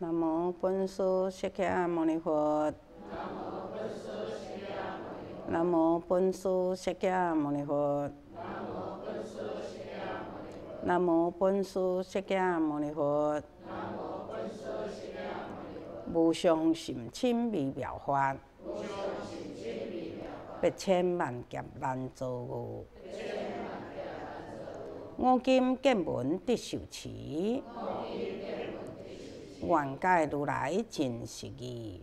南无本师释迦牟尼佛。南无本师释迦牟尼佛。南无本师释迦牟尼佛。南无本师释迦牟尼佛。无上甚深微妙法，百千万劫难遭遇。吾今见闻得受持。愿界如来真是意，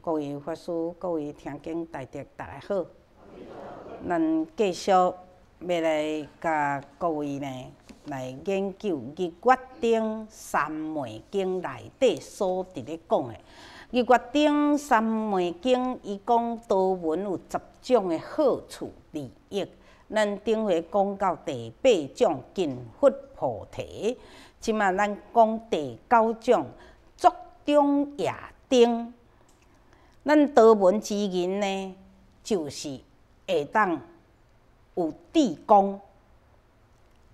各位法师、各位听经大德，大家好。咱继续要来甲各位呢来研究《日月顶三昧经》内底所伫咧讲的。《日月顶三昧经》，伊讲多文有十种的好处利益。咱顶回讲到第八种，尽佛菩提。即嘛，咱讲第九种，作中夜灯。咱道门之人呢，就是会当有智功，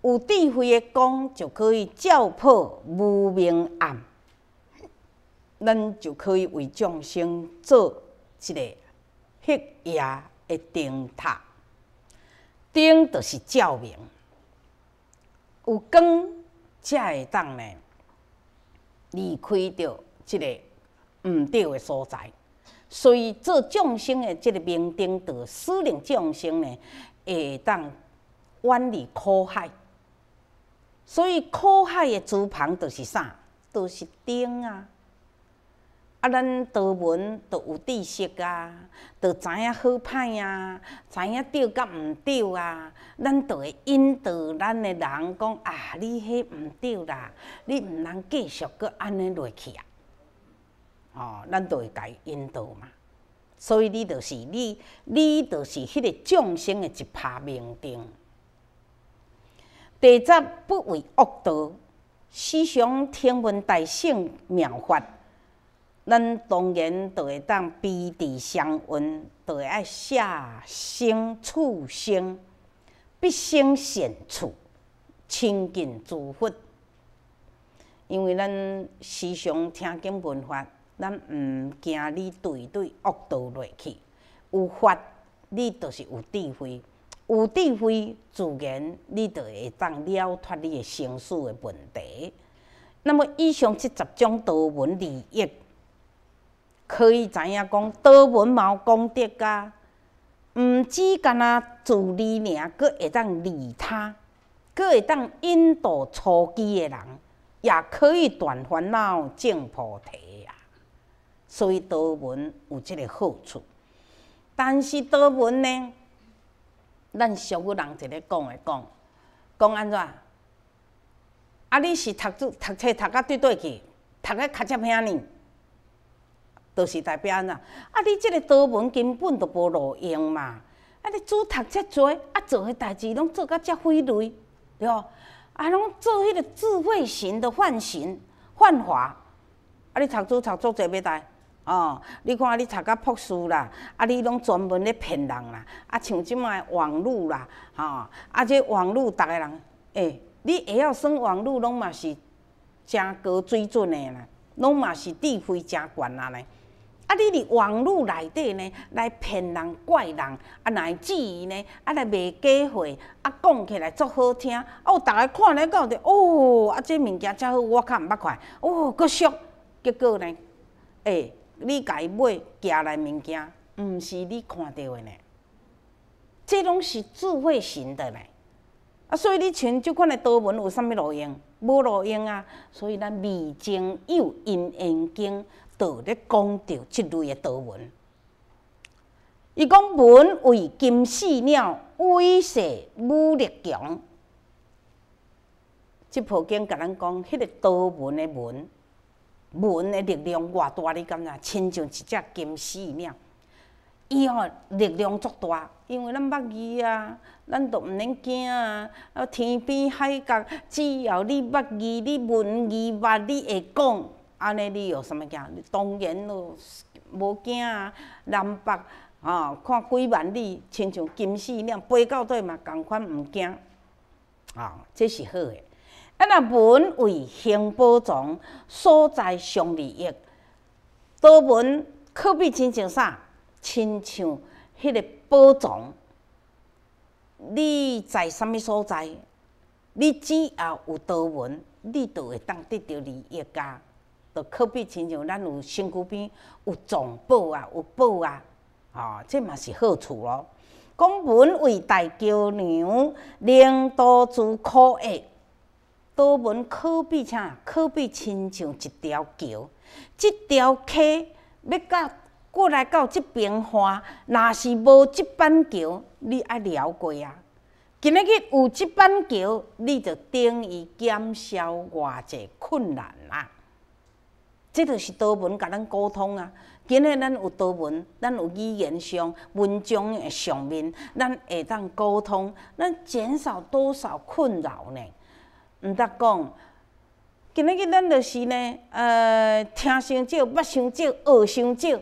有智慧的功就可以照破无明暗。咱就可以为众生做一个黑夜的灯塔。灯就是照明，有光。才会当呢离开着即个毋对的所在，所以做众生的即个明灯，导率领众生呢，会当远离苦海。所以苦海的诸旁就是啥？都是灯啊。啊，咱道文，著有知识啊，著知影好歹啊，知影对甲毋对啊，咱著会引导咱诶人讲啊，你迄毋对啦，你毋通继续阁安尼落去啊。哦，咱著会甲伊引导嘛。所以你著是你，你著是迄个众生诶一拍明灯。第十不为恶道，思想天文大圣妙法。咱当然就会当彼此相温，就会爱舍生处生，必生善处，清净自佛。因为咱时常听经闻法，咱毋惊你对对恶道落去。有法，你就是有智慧；有智慧，自然你就会当了脱你的生死的问题。那么，以上即十种多文利益。可以知影讲，德文毛功德啊，毋止干那自利尔，佫会当利他，佫会当引导初期的人，也可以断烦恼、证菩提啊。所以德文有即个好处。但是德文呢，咱俗语人一个讲的讲，讲安怎？啊，你是读书、读册读到对对去，读个卡嚓声呢？就是代表安怎啊！你即个刀文根本就无路用嘛！啊！你只读遮济，啊做诶代志拢做甲遮费钱，对无？啊，拢做迄个智慧型的幻型幻化。啊！你读书、读作做要代？哦，你看你读甲朴书啦，啊！你拢专门咧骗人啦。啊，像即卖网络啦，吼！啊，即网络逐个人，诶，你会晓耍网络拢嘛是，诚高水准诶啦，拢嘛是智慧诚悬啊咧。啊！你伫网络内底呢，来骗人、怪人啊，乃至于呢，啊来卖假货啊，讲起来足好听哦，逐个看咧，到着哦啊，这物件正好我较毋捌看哦，佫俗，结果呢？诶，你家买寄来物件，毋是你看到的呢？这拢是智慧型的呢。啊，所以你像即款的多文有甚物路用？无路用啊！所以咱味精又因眼睛。咧讲着即类的道文，伊讲文为金丝鸟，威势武力强。即部经甲咱讲，迄个道文的文，文的力量偌大，你感觉亲像一只金丝鸟。伊哦力量足大，因为咱捌字啊，咱都毋免惊啊。啊，天边海角，只要你捌字，你文字捌，你会讲。安尼，你有啥物件？当然咯，无惊啊！南北吼，看几万里，亲像金丝链飞到底嘛，同款毋惊啊！这是好的。啊，若文为兴宝藏，所在上利益。多文可比亲像啥？亲像迄个宝藏。你在啥物所在？你只要有多文，你就会当得到利益啊。就可比亲像咱有身躯边有总部啊，有部啊，哦，这嘛是好处咯。拱门为大桥梁，零多主可越，多门可比像可比亲像一条桥，这条溪要到过来到这边花，若是无即板桥，你爱了过啊。今日有即板桥，你就等于减少偌济困难啦。即著是多文甲咱沟通啊！今日咱有多文，咱有语言上文章诶上面，咱会当沟通，咱减少多少困扰呢？毋得讲，今日咱著是呢，呃，听伤少，捌伤少，学伤少，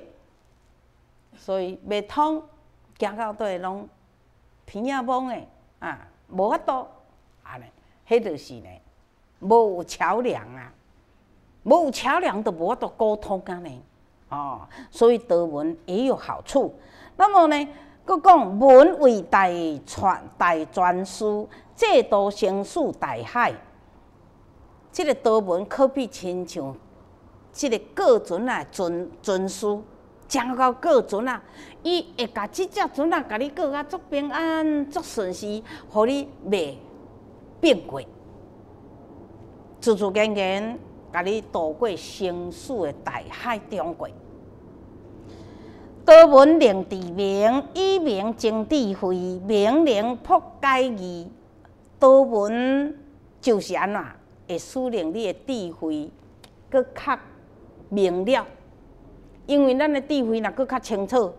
所以未通，行到底拢鼻仔懵诶啊，无法度，安尼，迄著是呢，无有桥梁啊。无桥梁都无法度沟通噶呢，哦，所以德文也有好处。那么呢，佫讲文为大传大传书，제도兴树大海。即个德文可比亲像即个个船啊，船船书，真够个船啊！伊会甲即只船啊，甲你过啊，足平安、足顺时，互你袂变过，自自然然。甲你渡过生死诶大海，中过。多闻令智明，以明增智慧，明令破街，义。多闻就是安怎，会使令你的智慧搁较明了。因为咱的智慧若搁较清楚，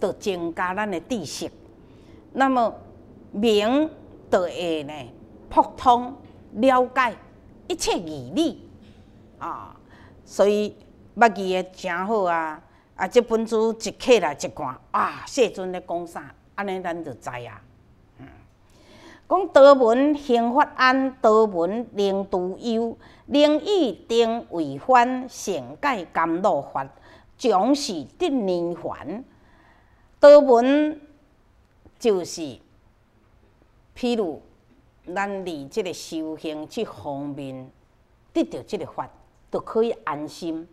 就增加咱的知识。那么明著会呢，扑通了解一切疑虑。啊，所以捌记个真好啊！啊，即本书一起来一看，啊，细阵咧讲啥？安尼咱就知啊。讲道门兴法安，道门令都优，令异定为反，善解甘露法，总是得涅槃。道门就是，譬如咱伫即个修行即方面得着即个法。就可以安心，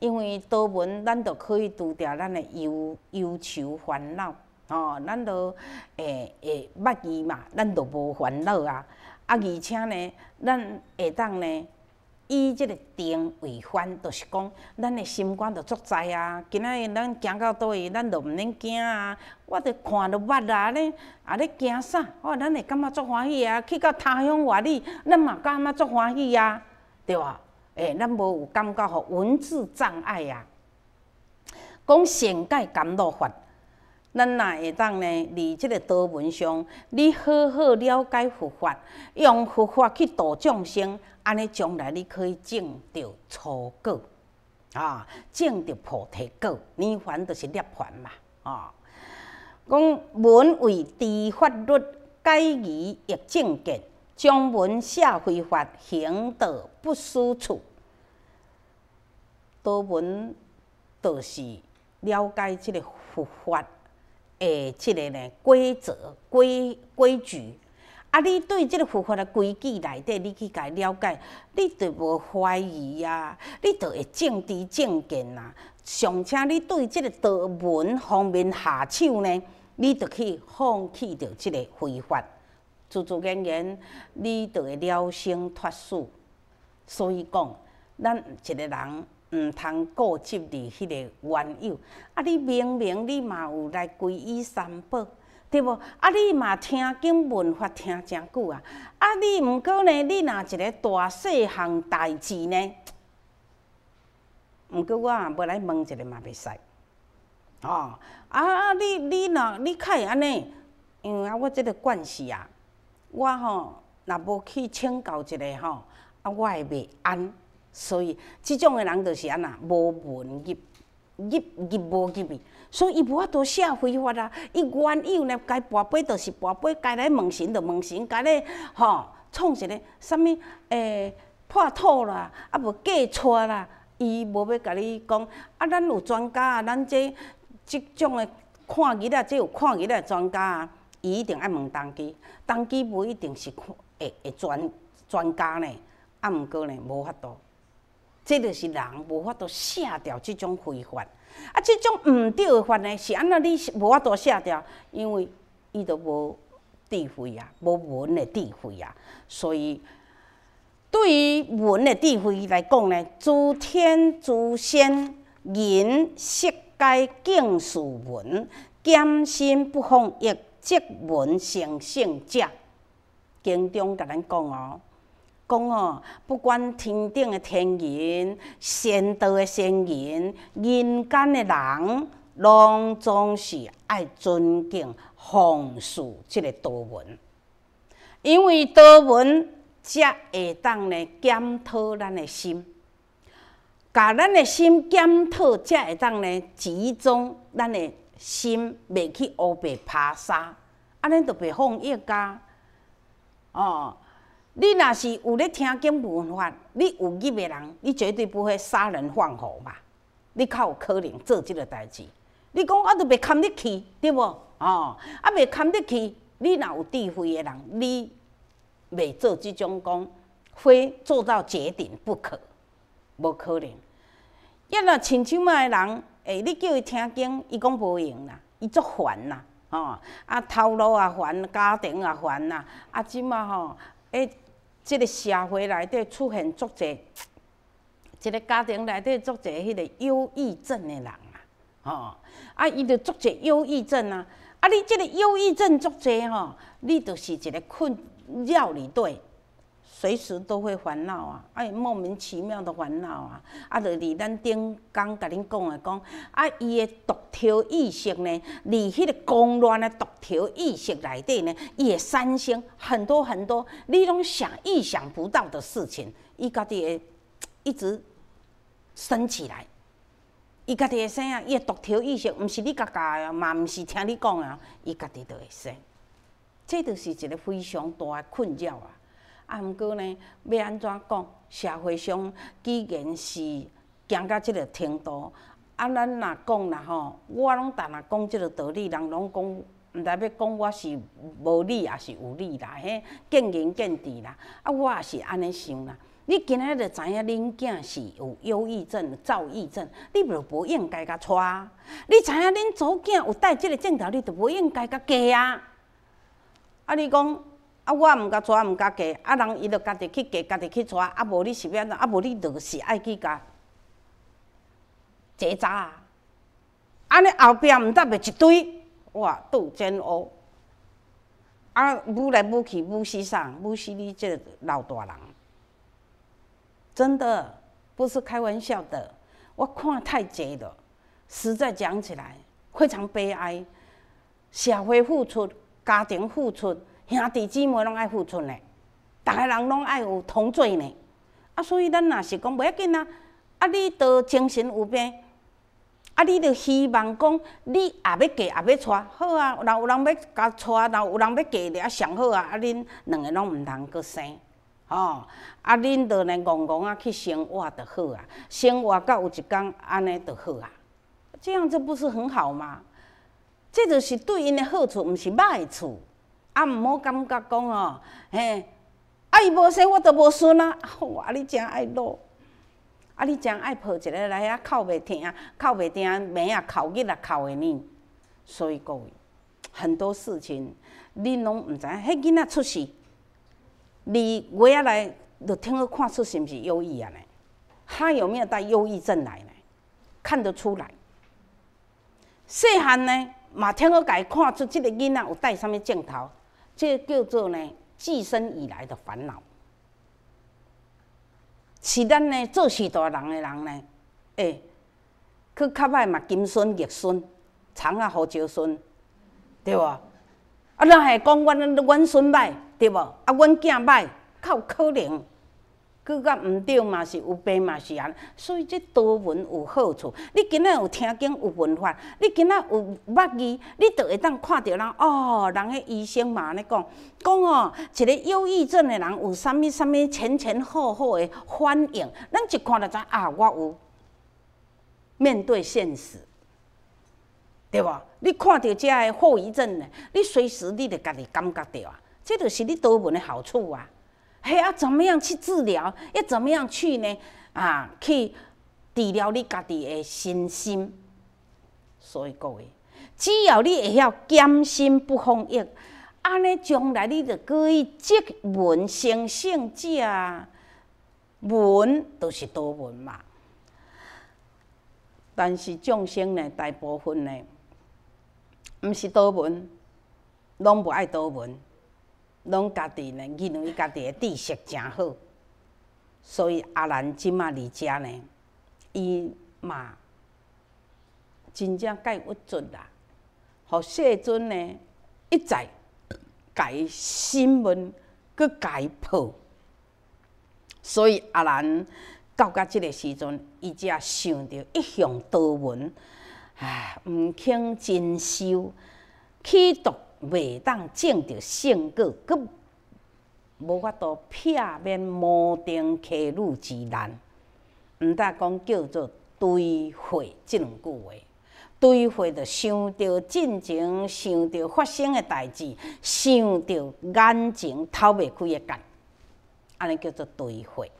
因为多闻，咱就可以除掉咱的忧忧愁烦恼哦。咱就诶诶，捌伊嘛，咱就无烦恼啊。啊，而且呢，咱会当呢，以即个定为反，就是讲，咱的心观就作在啊。今仔日咱行到倒位，咱就毋免惊啊。我着看着捌啊，咧啊咧惊啥？哦，咱会感觉足欢喜啊。去到他乡外里，咱嘛感觉足欢喜啊，对哇？诶，咱无有感觉吼文字障碍啊！讲善解甘露法，咱若会当咧离即个道门上，你好好了解佛法，用佛法去度众生，安尼将来你可以证到初果啊，证到菩提果，涅槃就是涅槃嘛！啊，讲文为知法律，解疑亦正见，将文写非法行道不思处。多文就是了解即个佛法，诶，即个呢规则规规矩。啊，你对即个佛法的规矩内底，你去解了解，你就无怀疑啊，你就会正知正见啊。况且你对即个道文方面下手呢，你就去放弃着即个非法，自自然然，你就会了生脱死。所以讲，咱一个人。毋通顾及你迄个缘由，啊！你明明你嘛有来皈依三宝，对无啊！你嘛听经文，法听真久啊！啊！你毋过呢？你若一个大细项代志呢？毋过我啊，要来问一个嘛袂使？哦！啊啊！你你若你较会安尼，因为啊，我即个惯势啊，我吼若无去请教一个吼，啊，我会袂安。所以，即种诶人就是安那，无文入入入无入去，所以伊无法度写非法啊！伊原有呢，该跋杯就是跋杯，该来问神就问神，该咧吼创一个啥物诶破土啦，啊无嫁娶啦，伊无要甲你讲啊！咱有专家啊，咱即即种诶看日啊，即有看日诶专家啊，伊一定爱问当机，当机无一定是会会专专家呢，啊，毋过呢无法度。这就是人无法度卸掉这种非法，啊，这种毋对的法呢，是安那你无法度卸掉，因为伊都无智慧啊，无文的智慧啊。所以对于文的智慧来讲呢，诸天诸仙人，色、界敬属文，兼心不放逸，即文成圣者，经中甲咱讲哦。讲哦，不管天顶的天人、仙道的仙人、人间的人，拢总是爱尊敬、奉事即个道文，因为道文则会当咧检讨咱的心，把咱的心检讨，则会当咧集中咱的心，袂去乌白爬沙，啊，咱就袂放逸家，哦。你若是有咧听经文法，你有义诶人，你绝对不会杀人放火嘛。你较有可能做即个代志。你讲，我都袂堪得去，对无？哦，啊，袂堪得去。你若有智慧诶人，你袂做即种讲，非做到绝顶不可，无可能。一若亲像麦诶人，诶，你叫伊听经，伊讲无用啦，伊足烦啦，哦，啊，头脑也烦，家庭也烦啦，啊，即马吼。哎，这个社会内底出现足侪，一个家庭内底足侪迄个忧郁症的人啊，哦，啊，伊就足侪忧郁症啊，啊，你即个忧郁症足侪吼，你就是一个困扰你底。随时都会烦恼啊！哎，莫名其妙的烦恼啊！啊，就伫咱顶讲，甲恁讲的讲，啊，伊的独条意识呢？伫迄个混乱的独条意识内底呢，伊会产生很多很多你拢想意想不到的事情，伊家己会 一直升起来。伊家己会生啊！伊的独条意识，毋是你家家啊，嘛毋是听你讲啊，伊家己就会生。这就是一个非常大的困扰啊！啊，毋过呢，要安怎讲？社会上既然是行到即个程度，啊，咱若讲啦吼，我拢逐若讲即个道理，人拢讲，毋知要讲我是无理也是有理啦，嘿，见仁见智啦。啊，我也是安尼想啦。你今仔日就知影恁囝是有忧郁症、躁郁症，你无无应该甲娶。你知影恁祖囝有带即个镜头，你就无应该甲嫁啊。啊，你讲。啊，我毋甲抓毋甲嫁，啊人伊就家己去嫁，家己去抓，啊无你是要怎？啊无你就是爱去甲结扎，安尼后壁毋得袂一堆哇，斗煎熬，啊，舞来舞去，舞死丧，舞死你这老大人，真的不是开玩笑的。我看太侪了，实在讲起来非常悲哀。社会付出，家庭付出。兄弟姊妹拢爱付出呢，逐个人拢爱有同罪呢。啊，所以咱若是讲袂要紧啊，啊，你着精神有病，啊，你着希望讲你也要嫁，也要娶，好啊。若有人要甲娶，若有人要嫁嘞，啊，上好啊。啊，恁两个拢毋通阁生，吼。啊，恁着呢，戆戆啊去生活着好啊，生活到有一天安尼着好啊。这样这不是很好吗？这就是对因的好处，毋是歹处。啊，毋好感觉讲哦，嘿，爱无生我都无孙啊！哇，你真爱闹，啊，你真爱抱一个来遐哭袂停，哭袂停，咩啊哭，日啊哭的呢？所以各位，很多事情，恁拢毋知影，迄囡仔出世，你月啊来，就通好看出是毋是忧郁啊呢？他有没有带忧郁症来呢？看得出来。细汉呢，嘛听佮家看出，即个囡仔有带啥物镜头？这叫做呢，自身以来的烦恼，是咱呢做世大人的人呢，诶，去较歹嘛，金孙、玉孙、长啊、胡椒孙，对无？啊，那系讲，阮阮孙歹，对无？啊，阮囝歹，较有可能。佮佮毋对嘛，是有病嘛，是安。所以，即多闻有好处。你囡仔有听经有文化，你囡仔有捌字，你就会当看到人哦，人迄医生嘛安尼讲，讲哦，一个忧郁症的人有啥物啥物前前后后的反应，咱一看到知啊，我有面对现实，对无？你看到遮的后遗症呢？你随时你着家己感觉着啊，即就是你多闻的好处啊。嘿，啊，怎么样去治疗？要怎么样去呢？啊，去治疗你家己的身心。所以各位，只要你会晓减心不封易，安尼将来你就可以积文成圣者。文就是多文嘛。但是众生呢，大部分呢，毋是多文，拢无爱多文。拢家己呢，认为家己的知识诚好，所以阿兰即马伫遮呢，伊嘛真正解厄尊啦，互世尊呢一再解心门，佮解破，所以阿兰到甲即个时阵，伊才想着一向多闻，唉，毋肯进修，去毒。未当种到成果，阁无法度避免无端客路之难。毋搭讲叫做堆悔，即两句话，堆悔着想着进前，想着发生诶代志，想着眼前透未开诶干，安尼叫做堆悔。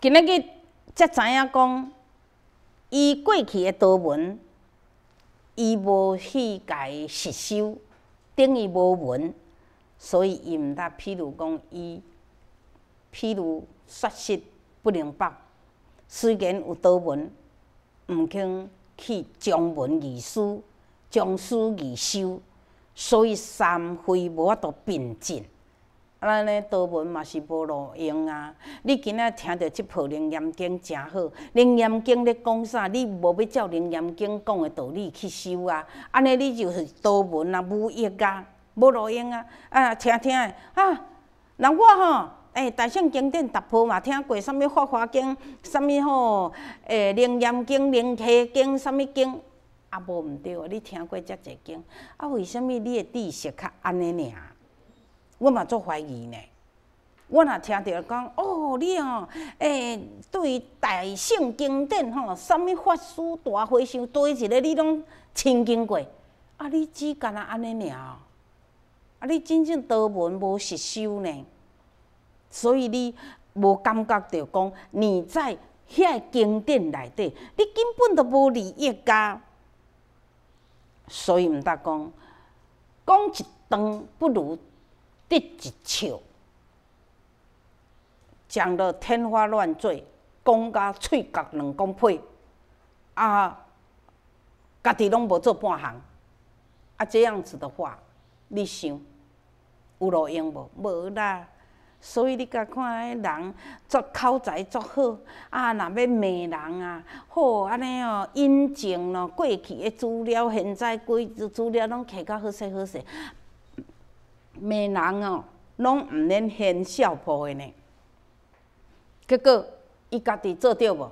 今仔日才知影讲，伊过去诶多文。伊无世界实修，等于无文，所以伊毋得。譬如讲，伊譬如说失不能薄，虽然有多文，毋肯去将文而思，将思而修，所以三非无法度并进。啊，安尼多闻嘛是无路用啊！你今仔听到即部《楞严经》诚好，《楞严经》咧讲啥，你无要照《楞严经》讲的道理去修啊！安尼你就是多闻啊，无益啊，无路用啊！啊，听听的啊，那我吼，诶，大圣经典突破嘛，听过啥物《法华经》，啥物吼，诶，《楞严经》《楞伽经》，啥物经啊，无毋对哦，你听过遮济经？啊，为什物你的知识较安尼尔？我嘛做怀疑呢，我若听到讲哦，你哦，诶，对于大圣经典吼，什物法师大和尚，对一个你拢亲经过，啊，你只干那安尼尔，啊，你真正多闻无实修呢，所以你无感觉着讲你在遐经典内底，你根本都无利益家，所以毋得讲，讲一灯不如。得一笑，讲得天花乱坠，讲到嘴角两公佩，啊，家己拢无做半项，啊这样子的话，你想有路用无？无啦，所以你甲看人作口才作好，啊，若要骂人啊，好安尼哦，引证咯，过去的资料，现在几资料拢揢到好势好势。骂人哦，拢毋免嫌笑破的呢。结果，伊家己做着无？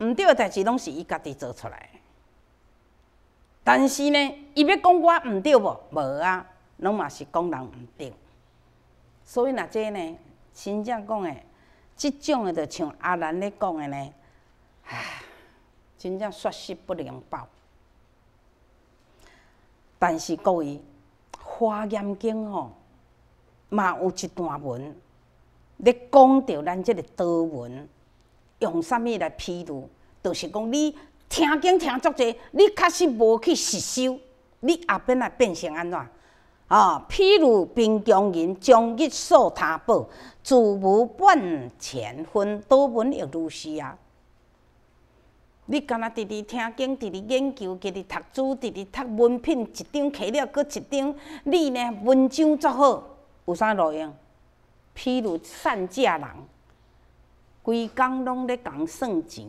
毋对的代志，拢是伊家己做出来。但是呢，伊要讲我毋对无？无啊，拢嘛是讲人毋对。所以若这呢，真正讲的，即种的就像阿兰咧讲的呢，唉，真正说事不能爆。但是各位。《华严经》吼，嘛有一段文，咧讲着咱即个道文，用啥物来譬露，就是讲你听经听足济，你确实无去实修，你后边来变成安怎？啊，譬如并将人终日受他报，自无半钱分。道文亦如是啊。你敢若直直听经，直直研究，直直读书，直直读文凭，一张摕了，搁一张。你呢？文章作好，有啥路用？譬如善价人，规工拢咧共算钱，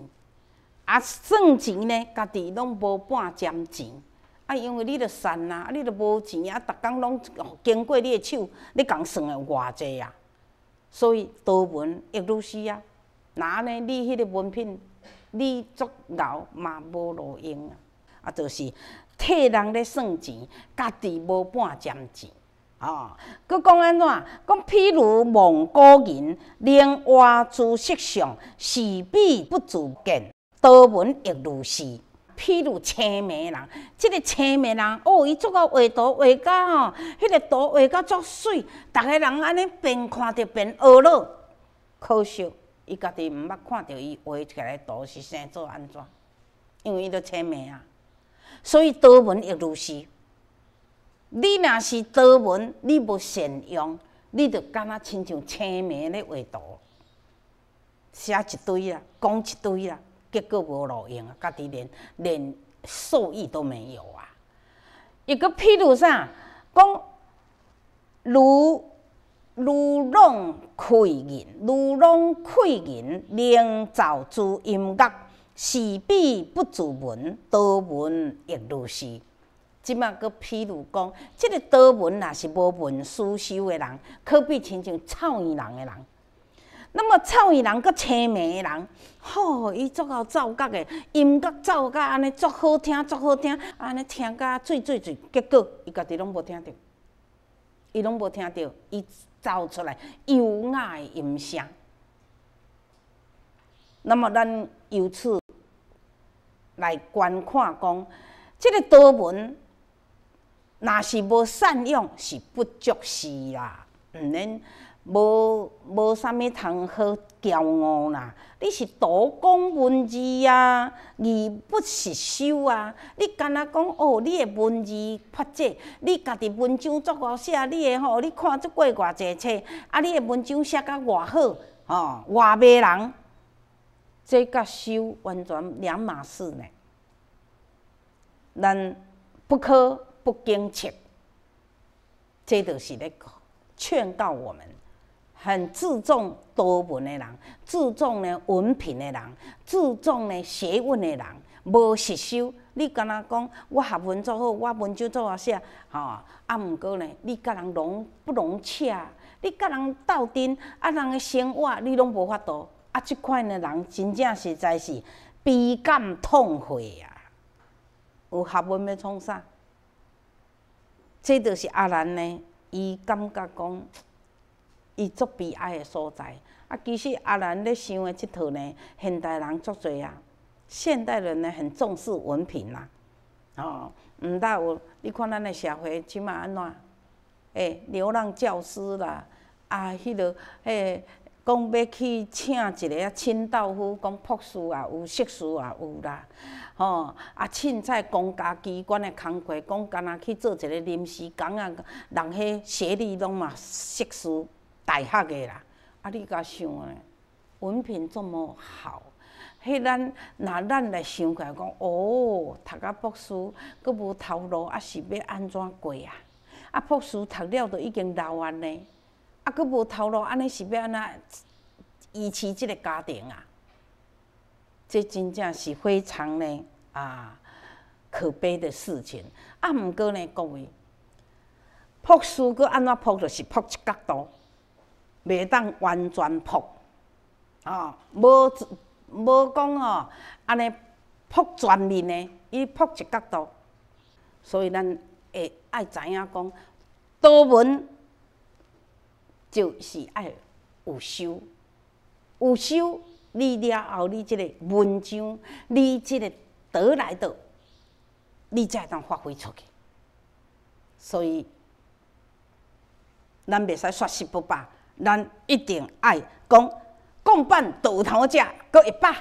啊，算钱呢，家己拢无半点钱。啊，因为你着善啊，你着无钱啊，逐工拢经过你的手，你共算个偌济啊？所以多文亦如是啊。那呢？你迄个文凭。你足劳嘛无路用啊！啊，就是替人咧算钱，家己无半点钱啊！佮讲安怎？讲譬如蒙古人，另外姿色上，势必不自见，多闻亦如是。譬如青盲人，这个青盲人哦，伊足够画图画到吼，迄个图画到足水，逐个人安尼边看着边恶咯，可惜。伊家己毋捌看到伊画起来图是生做安怎？因为伊都签名啊，所以刀文亦如是。你若是刀文，你无善用，你就敢若亲像签名咧画图，写一堆啊，讲一堆啊，结果无路用啊，家己连连受益都没有啊。一个譬如啥，讲如。如能开音，如能开音，能造诸音乐，势必不自闻，多文亦如是。即马佫譬如讲，即个多文若是无文思修嘅人，可比亲像臭耳人嘅人。那么臭耳人佮青迷嘅人，吼，伊足够奏角嘅音乐，奏甲安尼足好听，足好听，安尼听甲醉醉醉，结果伊家己拢无听着。伊拢无听到，伊走出来优雅的音声。那么咱由此来观看，讲即个多文，若是无善用是不足惜啦，免。无无啥物通好骄傲啦！你是徒讲文字啊，而不实修啊！你敢若讲哦，你诶文字发迹，你家己文章作互写，你个吼，你看即过偌济册，啊，你诶文章写甲偌好，吼，外迷人，这甲修完全两码事呢。咱不可不警切，这著是咧劝告我们。很注重多文的人，注重呢文凭的人，注重呢学问的人，无实修。你敢若讲，我学问做好，我文就做阿写吼！啊，毋过呢，你甲人融不融洽？你甲人斗阵，啊，人的生活你拢无法度。啊，即款呢人真正实在是悲感痛悔啊！有学问要创啥？这就是阿兰呢，伊感觉讲。伊足悲哀诶所在，啊，其实阿兰咧想诶即套呢，现代人足侪啊，现代人呢很重视文凭啦，吼，毋但有，你看咱诶社会即码安怎？诶，流浪教师啦，啊，迄落迄个讲要去请一个啊，清道夫，讲博士也有，硕士也有啦，吼，啊，凊彩公家机关诶工课，讲干呐去做一个临时工啊，人迄学历拢嘛硕士。大学个啦，啊！你甲想咧，文凭这么好，迄咱若咱来想起来讲哦，读个博士搁无头路，啊是要安怎过啊？啊，博士读了都已经老完呢，啊搁无头路，安尼是要安怎维持即个家庭啊？这真正是非常的啊可悲的事情。啊，毋过呢，各位博士搁安怎博就是博一角度。袂当完全破，哦，无无讲哦，安尼破全面的，伊破一角度，所以咱会爱知影讲，多文就是爱有修，有修你了后，你即个文章，你即个得来的，你才当发挥出去，所以，咱袂使学失不败，咱一定爱讲，共办同头吃，搁一半，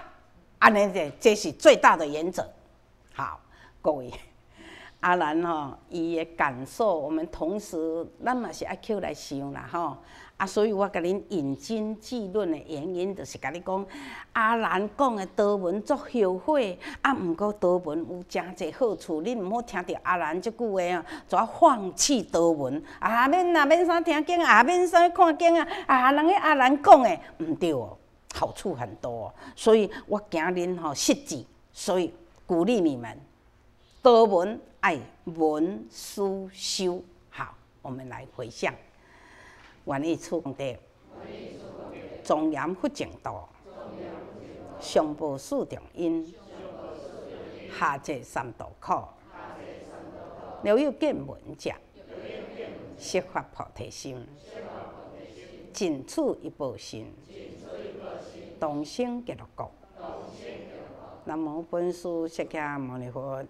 安尼的，这是最大的原则。好，各位，阿兰哦，伊的感受，我们同时咱那是阿 Q 来想啦，吼。啊，所以我甲恁引经据论的原因，就是甲你讲阿兰讲的德文作后悔，啊，毋过德文有诚侪好处，恁毋好听着阿兰即句话哦，就放弃德文。啊，免啊，免啥听见啊，免啥看见啊，啊，人个阿兰讲的毋对哦，好处很多哦，所以我惊恁吼失志，所以鼓励你们，德文爱文思修好，我们来回想。愿意出功德，庄严佛净土，上报四重恩，下济三途苦。若有见闻者，悉发菩提心，尽此一报身，同生极乐国。南无本师释迦牟尼佛。